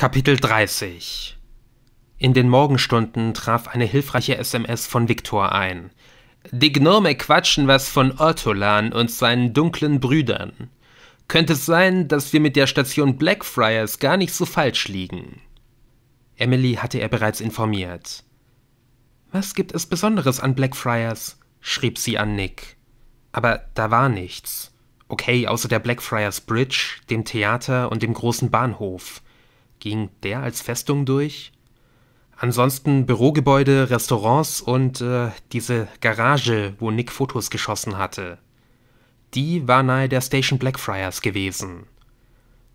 Kapitel 30 In den Morgenstunden traf eine hilfreiche SMS von Viktor ein. Die Gnome quatschen was von Ortolan und seinen dunklen Brüdern. Könnte es sein, dass wir mit der Station Blackfriars gar nicht so falsch liegen? Emily hatte er bereits informiert. Was gibt es Besonderes an Blackfriars? schrieb sie an Nick. Aber da war nichts. Okay, außer der Blackfriars Bridge, dem Theater und dem großen Bahnhof. Ging der als Festung durch? Ansonsten Bürogebäude, Restaurants und äh, diese Garage, wo Nick Fotos geschossen hatte. Die war nahe der Station Blackfriars gewesen.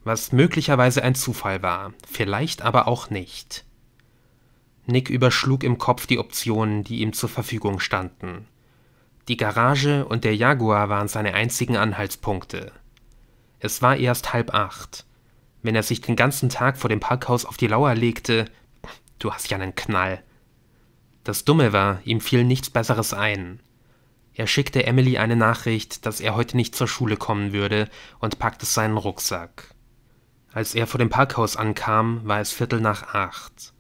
Was möglicherweise ein Zufall war, vielleicht aber auch nicht. Nick überschlug im Kopf die Optionen, die ihm zur Verfügung standen. Die Garage und der Jaguar waren seine einzigen Anhaltspunkte. Es war erst halb acht wenn er sich den ganzen Tag vor dem Parkhaus auf die Lauer legte. Du hast ja einen Knall. Das Dumme war, ihm fiel nichts Besseres ein. Er schickte Emily eine Nachricht, dass er heute nicht zur Schule kommen würde, und packte seinen Rucksack. Als er vor dem Parkhaus ankam, war es Viertel nach acht.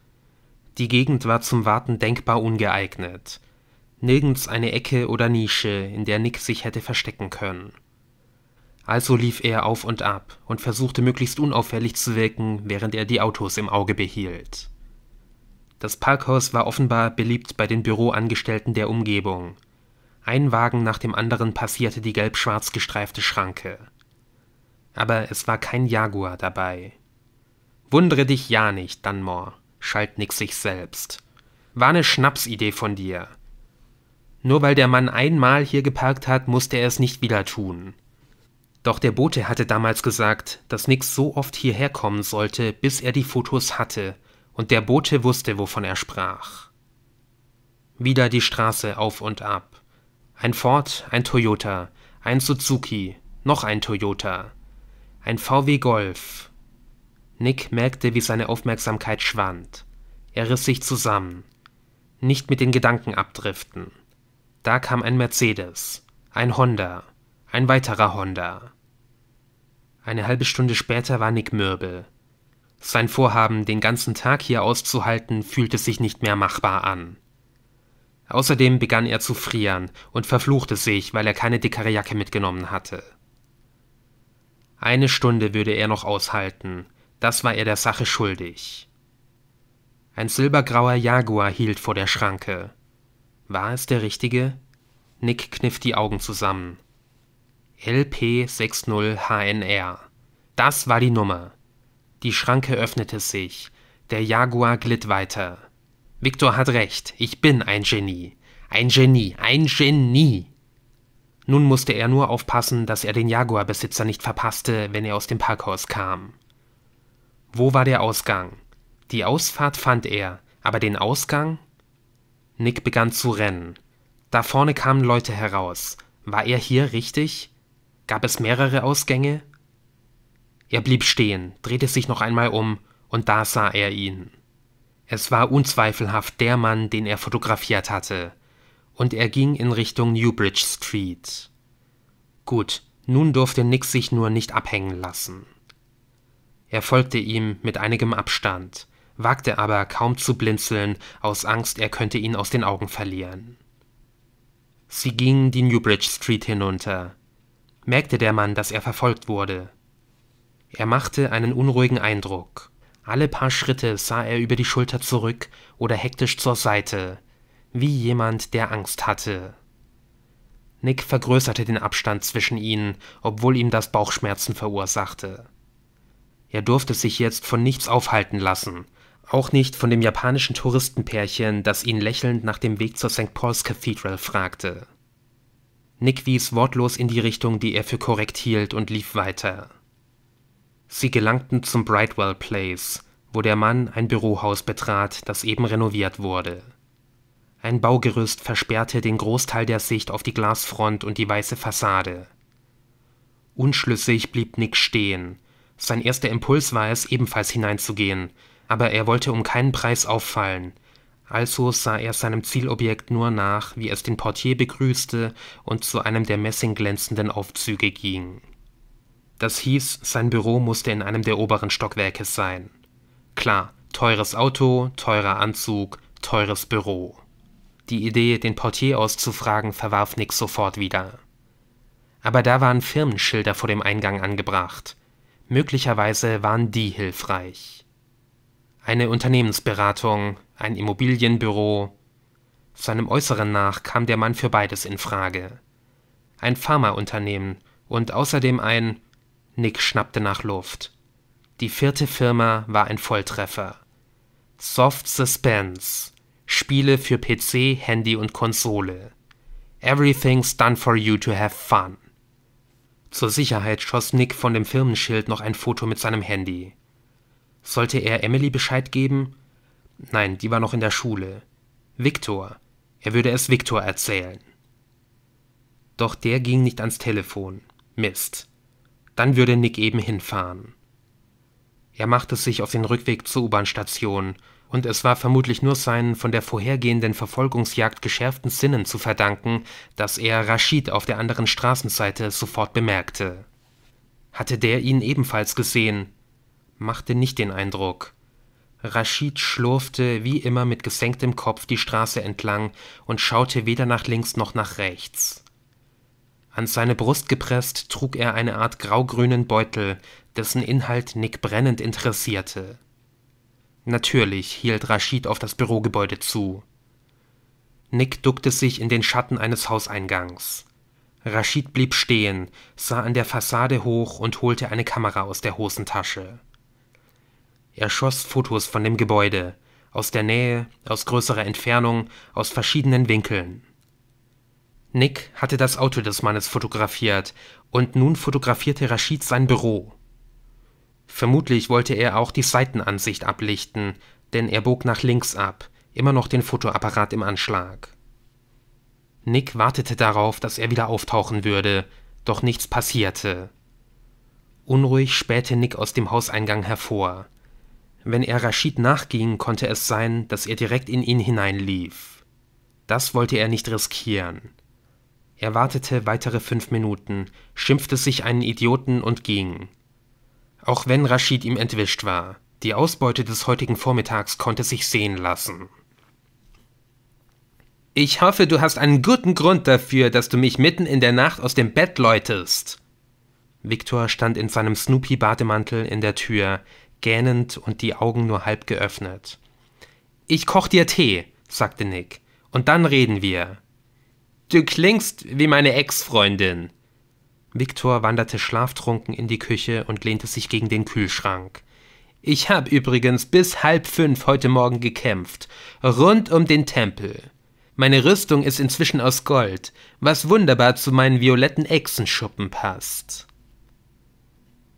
Die Gegend war zum Warten denkbar ungeeignet. Nirgends eine Ecke oder Nische, in der Nick sich hätte verstecken können. Also lief er auf und ab und versuchte möglichst unauffällig zu wirken, während er die Autos im Auge behielt. Das Parkhaus war offenbar beliebt bei den Büroangestellten der Umgebung. Ein Wagen nach dem anderen passierte die gelb-schwarz gestreifte Schranke. Aber es war kein Jaguar dabei. Wundere dich ja nicht, Dunmore, schalt Nick sich selbst. War ne Schnapsidee von dir. Nur weil der Mann einmal hier geparkt hat, musste er es nicht wieder tun. Doch der Bote hatte damals gesagt, dass Nick so oft hierher kommen sollte, bis er die Fotos hatte, und der Bote wusste, wovon er sprach. Wieder die Straße auf und ab. Ein Ford, ein Toyota, ein Suzuki, noch ein Toyota, ein VW Golf. Nick merkte, wie seine Aufmerksamkeit schwand. Er riss sich zusammen. Nicht mit den Gedanken abdriften. Da kam ein Mercedes, ein Honda, ein weiterer Honda. Eine halbe Stunde später war Nick mürbe. Sein Vorhaben, den ganzen Tag hier auszuhalten, fühlte sich nicht mehr machbar an. Außerdem begann er zu frieren und verfluchte sich, weil er keine dickere Jacke mitgenommen hatte. Eine Stunde würde er noch aushalten, das war er der Sache schuldig. Ein silbergrauer Jaguar hielt vor der Schranke. War es der richtige? Nick kniff die Augen zusammen. LP60HNR. Das war die Nummer. Die Schranke öffnete sich. Der Jaguar glitt weiter. Victor hat recht, ich bin ein Genie. Ein Genie, ein Genie. Nun musste er nur aufpassen, dass er den Jaguarbesitzer nicht verpasste, wenn er aus dem Parkhaus kam. Wo war der Ausgang? Die Ausfahrt fand er, aber den Ausgang? Nick begann zu rennen. Da vorne kamen Leute heraus. War er hier richtig? Gab es mehrere Ausgänge? Er blieb stehen, drehte sich noch einmal um, und da sah er ihn. Es war unzweifelhaft der Mann, den er fotografiert hatte, und er ging in Richtung Newbridge Street. Gut, nun durfte Nick sich nur nicht abhängen lassen. Er folgte ihm mit einigem Abstand, wagte aber kaum zu blinzeln, aus Angst, er könnte ihn aus den Augen verlieren. Sie gingen die Newbridge Street hinunter, merkte der Mann, dass er verfolgt wurde. Er machte einen unruhigen Eindruck. Alle paar Schritte sah er über die Schulter zurück oder hektisch zur Seite, wie jemand, der Angst hatte. Nick vergrößerte den Abstand zwischen ihnen, obwohl ihm das Bauchschmerzen verursachte. Er durfte sich jetzt von nichts aufhalten lassen, auch nicht von dem japanischen Touristenpärchen, das ihn lächelnd nach dem Weg zur St. Paul's Cathedral fragte. Nick wies wortlos in die Richtung, die er für korrekt hielt, und lief weiter. Sie gelangten zum Brightwell Place, wo der Mann ein Bürohaus betrat, das eben renoviert wurde. Ein Baugerüst versperrte den Großteil der Sicht auf die Glasfront und die weiße Fassade. Unschlüssig blieb Nick stehen. Sein erster Impuls war es, ebenfalls hineinzugehen, aber er wollte um keinen Preis auffallen – also sah er seinem Zielobjekt nur nach, wie es den Portier begrüßte und zu einem der messingglänzenden Aufzüge ging. Das hieß, sein Büro musste in einem der oberen Stockwerke sein. Klar, teures Auto, teurer Anzug, teures Büro. Die Idee, den Portier auszufragen, verwarf Nick sofort wieder. Aber da waren Firmenschilder vor dem Eingang angebracht. Möglicherweise waren die hilfreich. Eine Unternehmensberatung, ein Immobilienbüro. Seinem Äußeren nach kam der Mann für beides in Frage. Ein Pharmaunternehmen und außerdem ein Nick schnappte nach Luft. Die vierte Firma war ein Volltreffer. Soft Suspense. Spiele für PC, Handy und Konsole. Everything's done for you to have fun. Zur Sicherheit schoss Nick von dem Firmenschild noch ein Foto mit seinem Handy. Sollte er Emily Bescheid geben? Nein, die war noch in der Schule. Viktor. Er würde es Viktor erzählen. Doch der ging nicht ans Telefon. Mist. Dann würde Nick eben hinfahren. Er machte sich auf den Rückweg zur U-Bahn-Station, und es war vermutlich nur seinen von der vorhergehenden Verfolgungsjagd geschärften Sinnen zu verdanken, dass er Rashid auf der anderen Straßenseite sofort bemerkte. Hatte der ihn ebenfalls gesehen? Machte nicht den Eindruck. Rashid schlurfte wie immer mit gesenktem Kopf die Straße entlang und schaute weder nach links noch nach rechts. An seine Brust gepresst trug er eine Art graugrünen Beutel, dessen Inhalt Nick brennend interessierte. Natürlich hielt Rashid auf das Bürogebäude zu. Nick duckte sich in den Schatten eines Hauseingangs. Rashid blieb stehen, sah an der Fassade hoch und holte eine Kamera aus der Hosentasche. Er schoss Fotos von dem Gebäude. Aus der Nähe, aus größerer Entfernung, aus verschiedenen Winkeln. Nick hatte das Auto des Mannes fotografiert und nun fotografierte Rashid sein Büro. Vermutlich wollte er auch die Seitenansicht ablichten, denn er bog nach links ab, immer noch den Fotoapparat im Anschlag. Nick wartete darauf, dass er wieder auftauchen würde, doch nichts passierte. Unruhig spähte Nick aus dem Hauseingang hervor. Wenn er Rashid nachging, konnte es sein, dass er direkt in ihn hineinlief. Das wollte er nicht riskieren. Er wartete weitere fünf Minuten, schimpfte sich einen Idioten und ging. Auch wenn Rashid ihm entwischt war, die Ausbeute des heutigen Vormittags konnte sich sehen lassen. Ich hoffe, du hast einen guten Grund dafür, dass du mich mitten in der Nacht aus dem Bett läutest. Viktor stand in seinem Snoopy-Bademantel in der Tür, gähnend und die Augen nur halb geöffnet. Ich koch dir Tee, sagte Nick, und dann reden wir. Du klingst wie meine Ex-Freundin. Viktor wanderte schlaftrunken in die Küche und lehnte sich gegen den Kühlschrank. Ich hab übrigens bis halb fünf heute Morgen gekämpft, rund um den Tempel. Meine Rüstung ist inzwischen aus Gold, was wunderbar zu meinen violetten Echsenschuppen passt.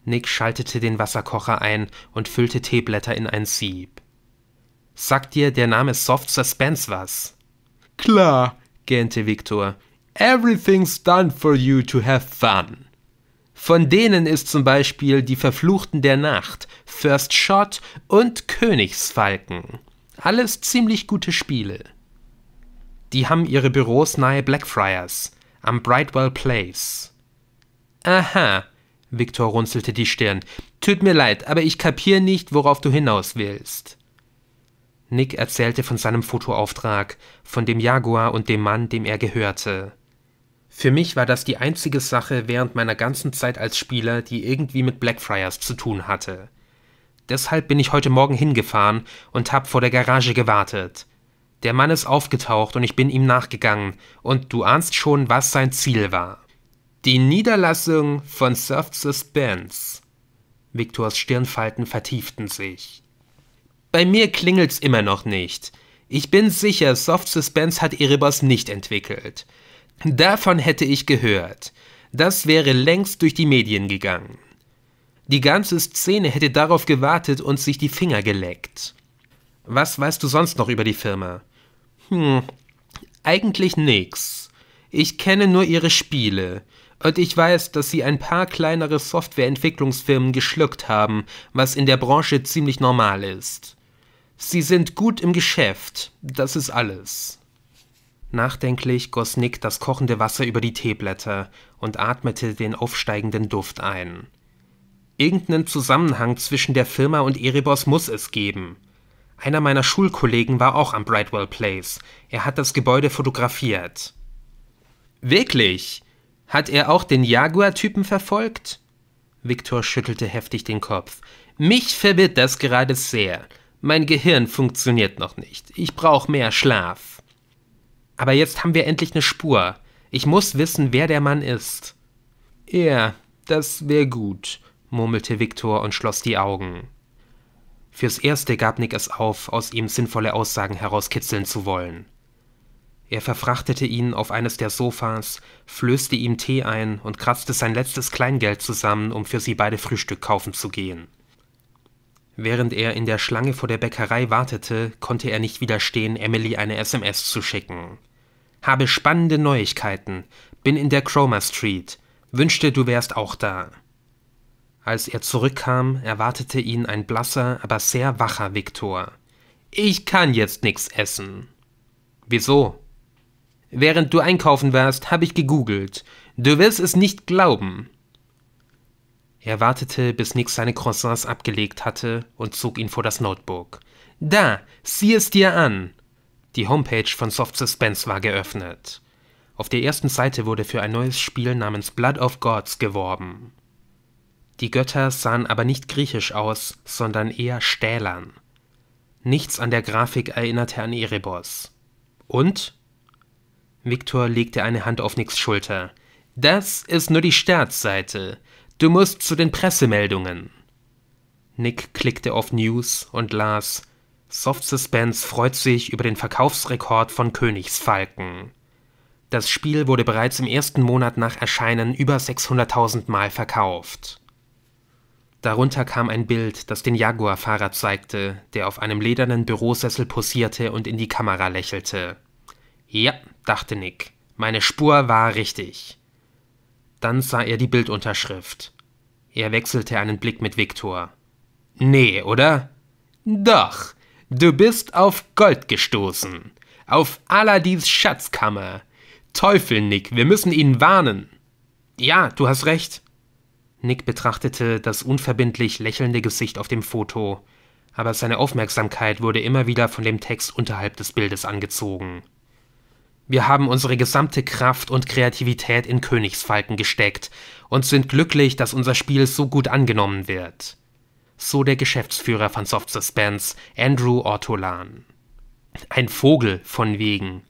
Nick schaltete den Wasserkocher ein und füllte Teeblätter in ein Sieb. Sagt dir der Name Soft Suspense was? Klar, gähnte Victor. Everything's done for you to have fun. Von denen ist zum Beispiel Die Verfluchten der Nacht, First Shot und Königsfalken. Alles ziemlich gute Spiele. Die haben ihre Büros nahe Blackfriars, am Brightwell Place. Aha, Viktor runzelte die Stirn. Tut mir leid, aber ich kapier nicht, worauf du hinaus willst. Nick erzählte von seinem Fotoauftrag, von dem Jaguar und dem Mann, dem er gehörte. Für mich war das die einzige Sache während meiner ganzen Zeit als Spieler, die irgendwie mit Blackfriars zu tun hatte. Deshalb bin ich heute Morgen hingefahren und hab vor der Garage gewartet. Der Mann ist aufgetaucht und ich bin ihm nachgegangen, und du ahnst schon, was sein Ziel war. Die Niederlassung von Soft Suspense. Viktors Stirnfalten vertieften sich. Bei mir klingelt's immer noch nicht. Ich bin sicher, Soft Suspense hat Erebos nicht entwickelt. Davon hätte ich gehört. Das wäre längst durch die Medien gegangen. Die ganze Szene hätte darauf gewartet und sich die Finger geleckt. Was weißt du sonst noch über die Firma? Hm, eigentlich nix. Ich kenne nur ihre Spiele. Und ich weiß, dass sie ein paar kleinere Softwareentwicklungsfirmen geschluckt haben, was in der Branche ziemlich normal ist. Sie sind gut im Geschäft, das ist alles. Nachdenklich goss Nick das kochende Wasser über die Teeblätter und atmete den aufsteigenden Duft ein. Irgendeinen Zusammenhang zwischen der Firma und Erebos muss es geben. Einer meiner Schulkollegen war auch am Brightwell Place. Er hat das Gebäude fotografiert. Wirklich? Hat er auch den Jaguar-Typen verfolgt? Viktor schüttelte heftig den Kopf. Mich verwirrt das gerade sehr. Mein Gehirn funktioniert noch nicht. Ich brauche mehr Schlaf. Aber jetzt haben wir endlich eine Spur. Ich muss wissen, wer der Mann ist. Ja, das wäre gut, murmelte Viktor und schloss die Augen. Fürs Erste gab Nick es auf, aus ihm sinnvolle Aussagen herauskitzeln zu wollen. Er verfrachtete ihn auf eines der Sofas, flößte ihm Tee ein und kratzte sein letztes Kleingeld zusammen, um für sie beide Frühstück kaufen zu gehen. Während er in der Schlange vor der Bäckerei wartete, konnte er nicht widerstehen, Emily eine SMS zu schicken. Habe spannende Neuigkeiten. Bin in der Cromer Street. Wünschte, du wärst auch da. Als er zurückkam, erwartete ihn ein blasser, aber sehr wacher Viktor. Ich kann jetzt nichts essen. Wieso? Während du einkaufen warst, habe ich gegoogelt. Du wirst es nicht glauben. Er wartete, bis Nick seine Croissants abgelegt hatte und zog ihn vor das Notebook. Da, sieh es dir an! Die Homepage von Soft Suspense war geöffnet. Auf der ersten Seite wurde für ein neues Spiel namens Blood of Gods geworben. Die Götter sahen aber nicht griechisch aus, sondern eher stählern. Nichts an der Grafik erinnerte an Erebos. Und Viktor legte eine Hand auf Nicks Schulter. Das ist nur die Startseite. Du musst zu den Pressemeldungen. Nick klickte auf News und las Soft Suspense freut sich über den Verkaufsrekord von Königsfalken. Das Spiel wurde bereits im ersten Monat nach Erscheinen über 600.000 Mal verkauft. Darunter kam ein Bild, das den Jaguar-Fahrer zeigte, der auf einem ledernen Bürosessel posierte und in die Kamera lächelte. Ja, dachte Nick, meine Spur war richtig. Dann sah er die Bildunterschrift. Er wechselte einen Blick mit Viktor. Nee, oder? Doch, du bist auf Gold gestoßen. Auf Aladis Schatzkammer. Teufel, Nick, wir müssen ihn warnen. Ja, du hast recht. Nick betrachtete das unverbindlich lächelnde Gesicht auf dem Foto, aber seine Aufmerksamkeit wurde immer wieder von dem Text unterhalb des Bildes angezogen. Wir haben unsere gesamte Kraft und Kreativität in Königsfalken gesteckt und sind glücklich, dass unser Spiel so gut angenommen wird. So der Geschäftsführer von Soft Suspense, Andrew Ortolan. Ein Vogel von wegen.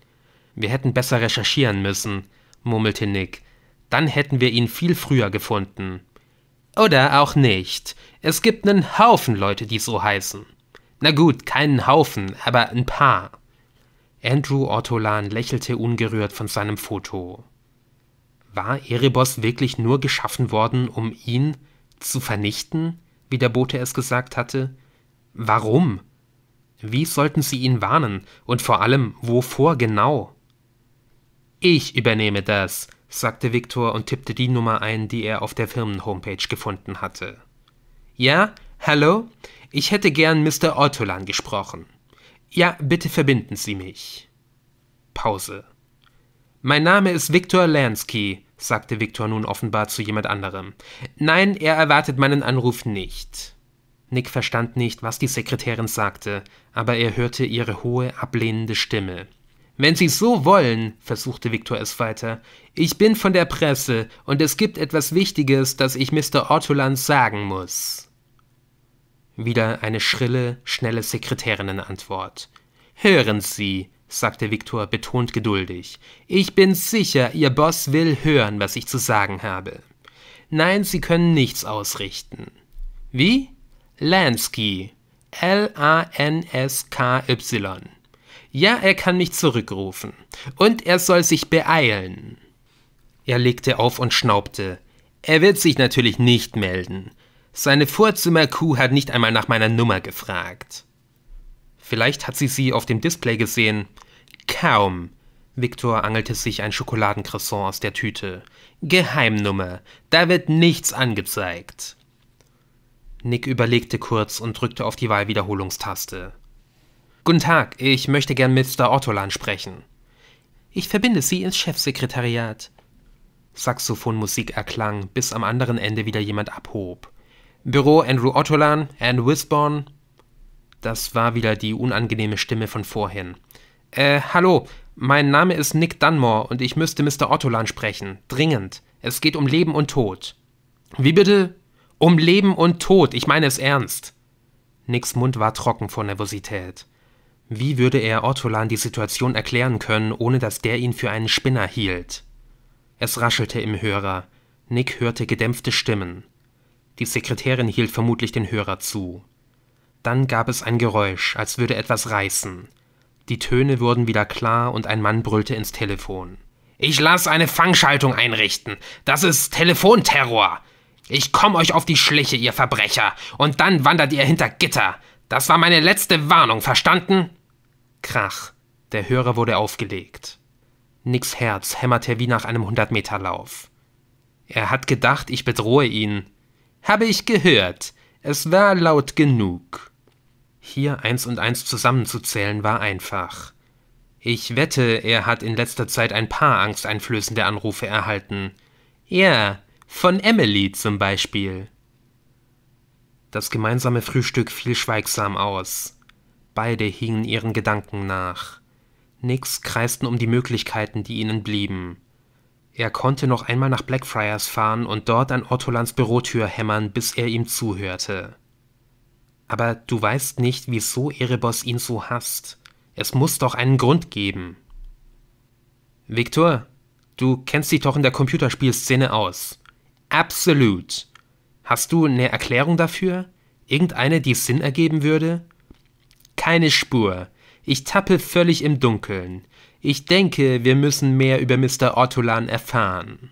Wir hätten besser recherchieren müssen, murmelte Nick. Dann hätten wir ihn viel früher gefunden. Oder auch nicht. Es gibt einen Haufen Leute, die so heißen. Na gut, keinen Haufen, aber ein paar. Andrew Ortolan lächelte ungerührt von seinem Foto. War Erebos wirklich nur geschaffen worden, um ihn zu vernichten, wie der Bote es gesagt hatte? Warum? Wie sollten sie ihn warnen und vor allem wovor genau? Ich übernehme das, sagte Viktor und tippte die Nummer ein, die er auf der Firmenhomepage gefunden hatte. Ja, hallo? Ich hätte gern Mr. Ortolan gesprochen. Ja, bitte verbinden Sie mich. Pause. Mein Name ist Viktor Lansky, sagte Viktor nun offenbar zu jemand anderem. Nein, er erwartet meinen Anruf nicht. Nick verstand nicht, was die Sekretärin sagte, aber er hörte ihre hohe, ablehnende Stimme. Wenn Sie so wollen, versuchte Viktor es weiter, ich bin von der Presse und es gibt etwas Wichtiges, das ich Mr. Ortolans sagen muss. Wieder eine schrille, schnelle Sekretärinnenantwort. Hören Sie, sagte Viktor betont geduldig. Ich bin sicher, Ihr Boss will hören, was ich zu sagen habe. Nein, Sie können nichts ausrichten. Wie? Lansky. L-A-N-S-K-Y. Ja, er kann mich zurückrufen. Und er soll sich beeilen. Er legte auf und schnaubte. Er wird sich natürlich nicht melden. Seine Vorzimmerkuh hat nicht einmal nach meiner Nummer gefragt. Vielleicht hat sie sie auf dem Display gesehen. Kaum. Viktor angelte sich ein Schokoladencroissant aus der Tüte. Geheimnummer. Da wird nichts angezeigt. Nick überlegte kurz und drückte auf die Wahlwiederholungstaste. Guten Tag, ich möchte gern Mr. Ottolan sprechen. Ich verbinde Sie ins Chefsekretariat. Saxophonmusik erklang, bis am anderen Ende wieder jemand abhob. Büro Andrew Ottolan, Anne Wisborne. Das war wieder die unangenehme Stimme von vorhin. Äh, hallo, mein Name ist Nick Dunmore und ich müsste Mr. Ottolan sprechen. Dringend. Es geht um Leben und Tod. Wie bitte? Um Leben und Tod. Ich meine es ernst. Nicks Mund war trocken vor Nervosität. Wie würde er Ottolan die Situation erklären können, ohne dass der ihn für einen Spinner hielt? Es raschelte im Hörer. Nick hörte gedämpfte Stimmen. Die Sekretärin hielt vermutlich den Hörer zu. Dann gab es ein Geräusch, als würde etwas reißen. Die Töne wurden wieder klar und ein Mann brüllte ins Telefon. Ich lass eine Fangschaltung einrichten. Das ist Telefonterror. Ich komm euch auf die Schliche, ihr Verbrecher, und dann wandert ihr hinter Gitter. Das war meine letzte Warnung, verstanden? Krach. Der Hörer wurde aufgelegt. Nicks Herz hämmerte wie nach einem Hundertmeterlauf. Er hat gedacht, ich bedrohe ihn, habe ich gehört. Es war laut genug. Hier eins und eins zusammenzuzählen war einfach. Ich wette, er hat in letzter Zeit ein paar angsteinflößende Anrufe erhalten. Ja, von Emily zum Beispiel. Das gemeinsame Frühstück fiel schweigsam aus. Beide hingen ihren Gedanken nach. Nix kreisten um die Möglichkeiten, die ihnen blieben. Er konnte noch einmal nach Blackfriars fahren und dort an Ottolans Bürotür hämmern, bis er ihm zuhörte. Aber du weißt nicht, wieso Erebos ihn so hasst. Es muss doch einen Grund geben. Viktor, du kennst dich doch in der Computerspielszene aus. Absolut. Hast du eine Erklärung dafür? Irgendeine, die Sinn ergeben würde? Keine Spur. Ich tappe völlig im Dunkeln. Ich denke, wir müssen mehr über Mr. Ortolan erfahren.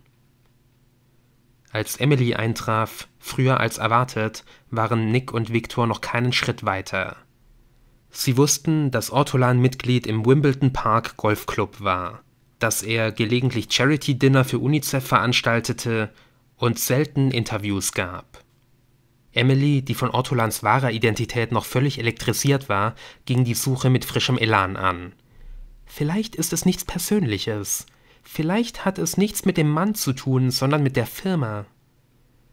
Als Emily eintraf, früher als erwartet, waren Nick und Viktor noch keinen Schritt weiter. Sie wussten, dass Ortolan Mitglied im Wimbledon Park Golfclub war, dass er gelegentlich Charity-Dinner für UNICEF veranstaltete und selten Interviews gab. Emily, die von Ortolans wahrer Identität noch völlig elektrisiert war, ging die Suche mit frischem Elan an. Vielleicht ist es nichts Persönliches. Vielleicht hat es nichts mit dem Mann zu tun, sondern mit der Firma.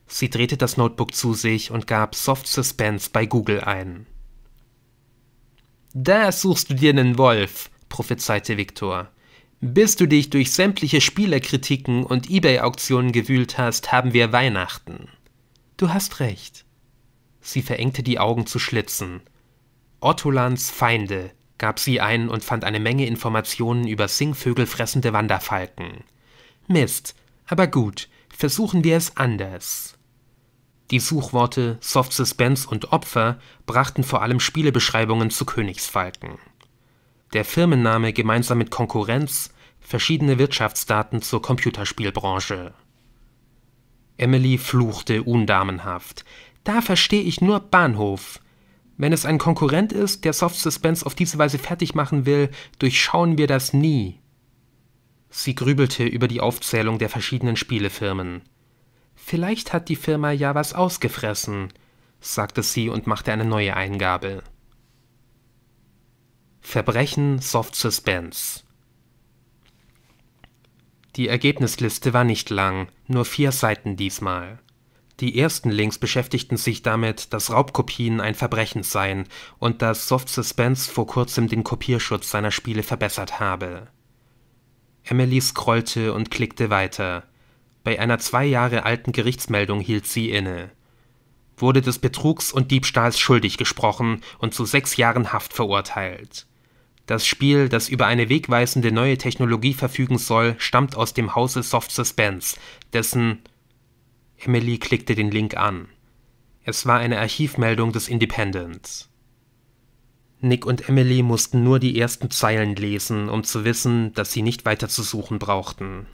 Sie drehte das Notebook zu sich und gab Soft Suspense bei Google ein. Da suchst du dir einen Wolf, prophezeite Viktor. Bis du dich durch sämtliche Spielerkritiken und Ebay-Auktionen gewühlt hast, haben wir Weihnachten. Du hast recht. Sie verengte die Augen zu Schlitzen. Ottolans Feinde, gab sie ein und fand eine Menge Informationen über singvögelfressende Wanderfalken. Mist, aber gut, versuchen wir es anders. Die Suchworte Soft Suspense und Opfer brachten vor allem Spielebeschreibungen zu Königsfalken. Der Firmenname gemeinsam mit Konkurrenz, verschiedene Wirtschaftsdaten zur Computerspielbranche. Emily fluchte undamenhaft. Da verstehe ich nur Bahnhof. Wenn es ein Konkurrent ist, der Soft Suspense auf diese Weise fertig machen will, durchschauen wir das nie. Sie grübelte über die Aufzählung der verschiedenen Spielefirmen. Vielleicht hat die Firma ja was ausgefressen, sagte sie und machte eine neue Eingabe. Verbrechen Soft Suspense. Die Ergebnisliste war nicht lang, nur vier Seiten diesmal. Die ersten Links beschäftigten sich damit, dass Raubkopien ein Verbrechen seien und dass Soft Suspense vor kurzem den Kopierschutz seiner Spiele verbessert habe. Emily scrollte und klickte weiter. Bei einer zwei Jahre alten Gerichtsmeldung hielt sie inne. Wurde des Betrugs und Diebstahls schuldig gesprochen und zu sechs Jahren Haft verurteilt. Das Spiel, das über eine wegweisende neue Technologie verfügen soll, stammt aus dem Hause Soft Suspense, dessen Emily klickte den Link an. Es war eine Archivmeldung des Independents. Nick und Emily mussten nur die ersten Zeilen lesen, um zu wissen, dass sie nicht weiter zu suchen brauchten.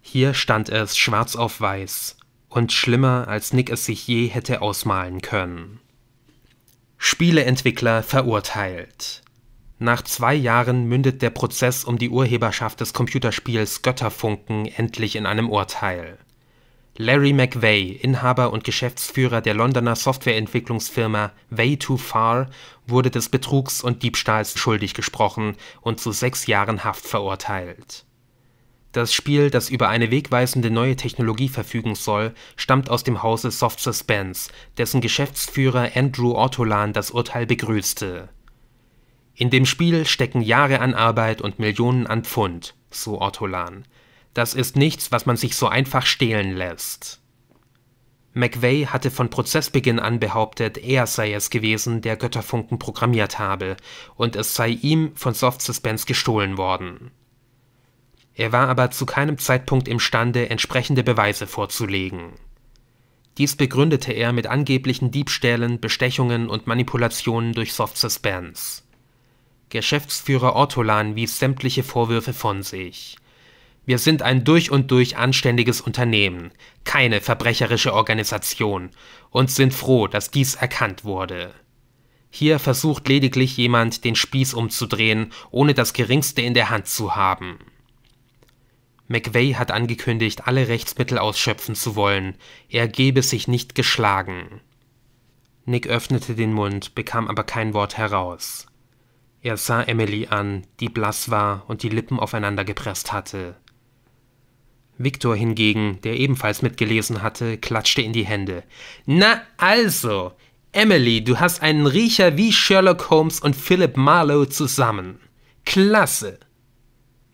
Hier stand es schwarz auf weiß und schlimmer, als Nick es sich je hätte ausmalen können. Spieleentwickler verurteilt. Nach zwei Jahren mündet der Prozess um die Urheberschaft des Computerspiels Götterfunken endlich in einem Urteil. Larry McVay, Inhaber und Geschäftsführer der Londoner Softwareentwicklungsfirma way Too far wurde des Betrugs und Diebstahls schuldig gesprochen und zu sechs Jahren Haft verurteilt. Das Spiel, das über eine wegweisende neue Technologie verfügen soll, stammt aus dem Hause Soft Suspense, dessen Geschäftsführer Andrew Ortolan das Urteil begrüßte. In dem Spiel stecken Jahre an Arbeit und Millionen an Pfund, so Ortolan. Das ist nichts, was man sich so einfach stehlen lässt. McVeigh hatte von Prozessbeginn an behauptet, er sei es gewesen, der Götterfunken programmiert habe, und es sei ihm von Soft Suspense gestohlen worden. Er war aber zu keinem Zeitpunkt imstande, entsprechende Beweise vorzulegen. Dies begründete er mit angeblichen Diebstählen, Bestechungen und Manipulationen durch Soft Suspense. Geschäftsführer Ortolan wies sämtliche Vorwürfe von sich. Wir sind ein durch und durch anständiges Unternehmen, keine verbrecherische Organisation, und sind froh, dass dies erkannt wurde. Hier versucht lediglich jemand, den Spieß umzudrehen, ohne das geringste in der Hand zu haben. McVeigh hat angekündigt, alle Rechtsmittel ausschöpfen zu wollen, er gebe sich nicht geschlagen. Nick öffnete den Mund, bekam aber kein Wort heraus. Er sah Emily an, die blass war und die Lippen aufeinander gepresst hatte. Viktor hingegen, der ebenfalls mitgelesen hatte, klatschte in die Hände. Na also, Emily, du hast einen Riecher wie Sherlock Holmes und Philip Marlowe zusammen. Klasse!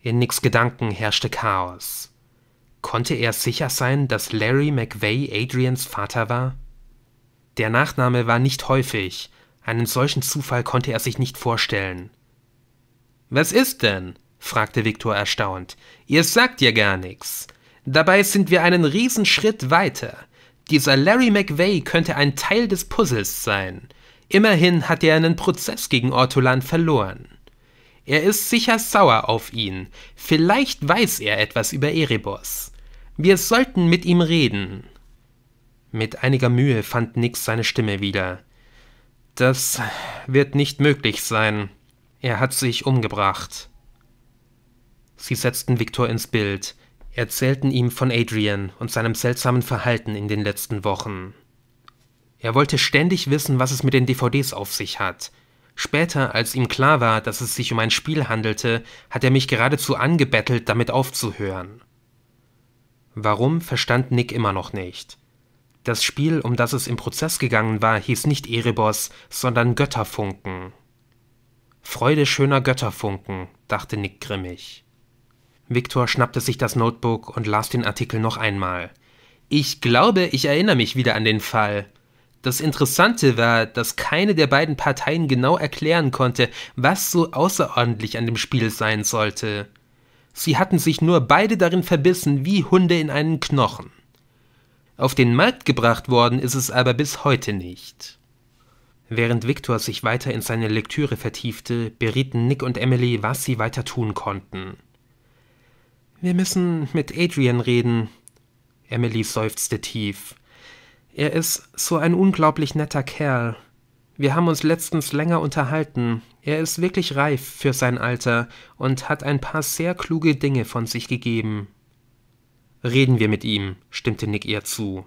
In Nicks Gedanken herrschte Chaos. Konnte er sicher sein, dass Larry McVeigh Adrians Vater war? Der Nachname war nicht häufig. Einen solchen Zufall konnte er sich nicht vorstellen. Was ist denn? fragte Viktor erstaunt. Ihr sagt ja gar nichts. Dabei sind wir einen Riesenschritt weiter. Dieser Larry McVay könnte ein Teil des Puzzles sein. Immerhin hat er einen Prozess gegen Ortolan verloren. Er ist sicher sauer auf ihn. Vielleicht weiß er etwas über Erebos. Wir sollten mit ihm reden. Mit einiger Mühe fand Nix seine Stimme wieder. Das wird nicht möglich sein. Er hat sich umgebracht. Sie setzten Viktor ins Bild erzählten ihm von Adrian und seinem seltsamen Verhalten in den letzten Wochen. Er wollte ständig wissen, was es mit den DVDs auf sich hat. Später, als ihm klar war, dass es sich um ein Spiel handelte, hat er mich geradezu angebettelt, damit aufzuhören. Warum, verstand Nick immer noch nicht. Das Spiel, um das es im Prozess gegangen war, hieß nicht Erebos, sondern Götterfunken. Freude schöner Götterfunken, dachte Nick grimmig. Viktor schnappte sich das Notebook und las den Artikel noch einmal. Ich glaube, ich erinnere mich wieder an den Fall. Das Interessante war, dass keine der beiden Parteien genau erklären konnte, was so außerordentlich an dem Spiel sein sollte. Sie hatten sich nur beide darin verbissen wie Hunde in einen Knochen. Auf den Markt gebracht worden ist es aber bis heute nicht. Während Viktor sich weiter in seine Lektüre vertiefte, berieten Nick und Emily, was sie weiter tun konnten. Wir müssen mit Adrian reden. Emily seufzte tief. Er ist so ein unglaublich netter Kerl. Wir haben uns letztens länger unterhalten. Er ist wirklich reif für sein Alter und hat ein paar sehr kluge Dinge von sich gegeben. Reden wir mit ihm, stimmte Nick ihr zu.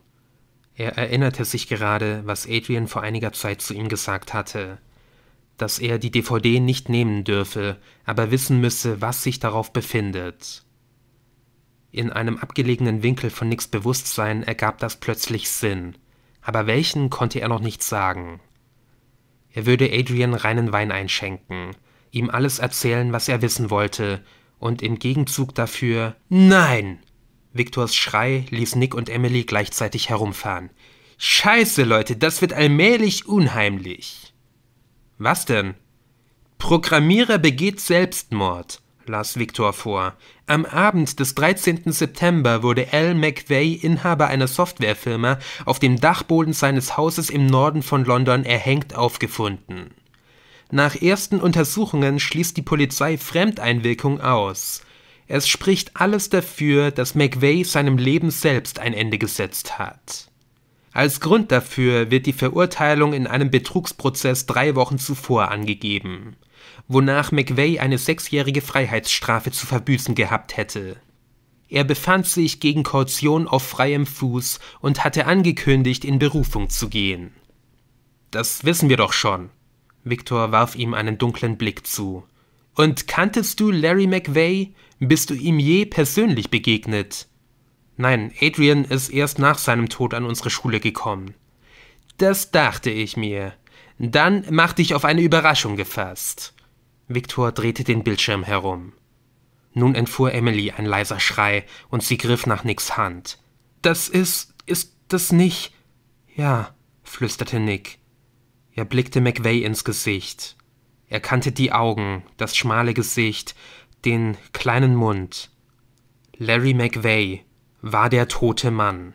Er erinnerte sich gerade, was Adrian vor einiger Zeit zu ihm gesagt hatte, dass er die DVD nicht nehmen dürfe, aber wissen müsse, was sich darauf befindet. In einem abgelegenen Winkel von Nicks Bewusstsein ergab das plötzlich Sinn, aber welchen konnte er noch nicht sagen. Er würde Adrian reinen Wein einschenken, ihm alles erzählen, was er wissen wollte, und im Gegenzug dafür Nein! Victors Schrei ließ Nick und Emily gleichzeitig herumfahren. Scheiße, Leute, das wird allmählich unheimlich. Was denn? Programmierer begeht Selbstmord las Victor vor. Am Abend des 13. September wurde Al McVey, Inhaber einer Softwarefirma, auf dem Dachboden seines Hauses im Norden von London erhängt aufgefunden. Nach ersten Untersuchungen schließt die Polizei Fremdeinwirkung aus. Es spricht alles dafür, dass McVey seinem Leben selbst ein Ende gesetzt hat. Als Grund dafür wird die Verurteilung in einem Betrugsprozess drei Wochen zuvor angegeben wonach McVeigh eine sechsjährige Freiheitsstrafe zu verbüßen gehabt hätte. Er befand sich gegen Kaution auf freiem Fuß und hatte angekündigt, in Berufung zu gehen. Das wissen wir doch schon. Victor warf ihm einen dunklen Blick zu. Und kanntest du Larry McVeigh? Bist du ihm je persönlich begegnet? Nein, Adrian ist erst nach seinem Tod an unsere Schule gekommen. Das dachte ich mir. Dann mach dich auf eine Überraschung gefasst. Viktor drehte den Bildschirm herum. Nun entfuhr Emily ein leiser Schrei, und sie griff nach Nicks Hand. Das ist. ist das nicht. Ja, flüsterte Nick. Er blickte McVay ins Gesicht. Er kannte die Augen, das schmale Gesicht, den kleinen Mund. Larry McVay war der tote Mann.